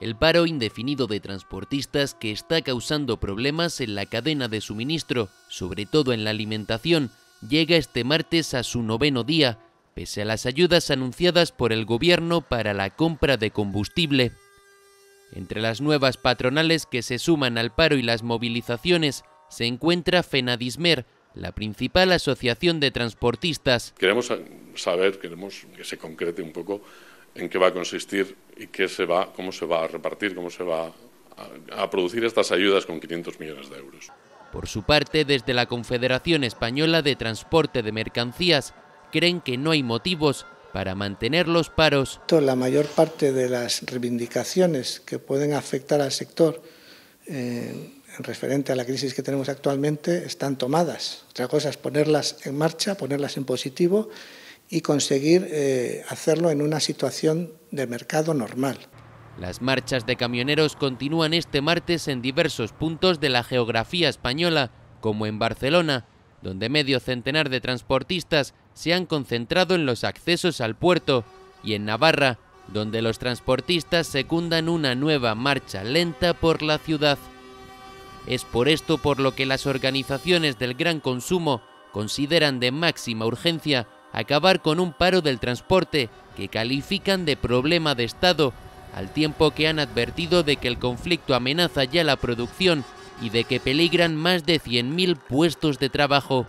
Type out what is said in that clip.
el paro indefinido de transportistas que está causando problemas en la cadena de suministro, sobre todo en la alimentación, llega este martes a su noveno día, pese a las ayudas anunciadas por el gobierno para la compra de combustible. Entre las nuevas patronales que se suman al paro y las movilizaciones se encuentra Fenadismer, la principal asociación de transportistas. Queremos saber, queremos que se concrete un poco en qué va a consistir y cómo se va a repartir, cómo se va a, producir estas ayudas con 500 millones de euros. Por su parte, desde la Confederación Española de Transporte de Mercancías, creen que no hay motivos para mantener los paros. La mayor parte de las reivindicaciones que pueden afectar al sector eh, en referente a la crisis que tenemos actualmente están tomadas. Otra cosa es ponerlas en marcha, ponerlas en positivo y conseguir eh, hacerlo en una situación de mercado normal. Las marchas de camioneros continúan este martes en diversos puntos de la geografía española, como en Barcelona, donde medio centenar de transportistas se han concentrado en los accesos al puerto, y en Navarra, donde los transportistas secundan una nueva marcha lenta por la ciudad. Es por esto por lo que las organizaciones del gran consumo consideran de máxima urgencia acabar con un paro del transporte que califican de problema de Estado, al tiempo que han advertido de que el conflicto amenaza ya la producción y de que peligran más de 100.000 puestos de trabajo.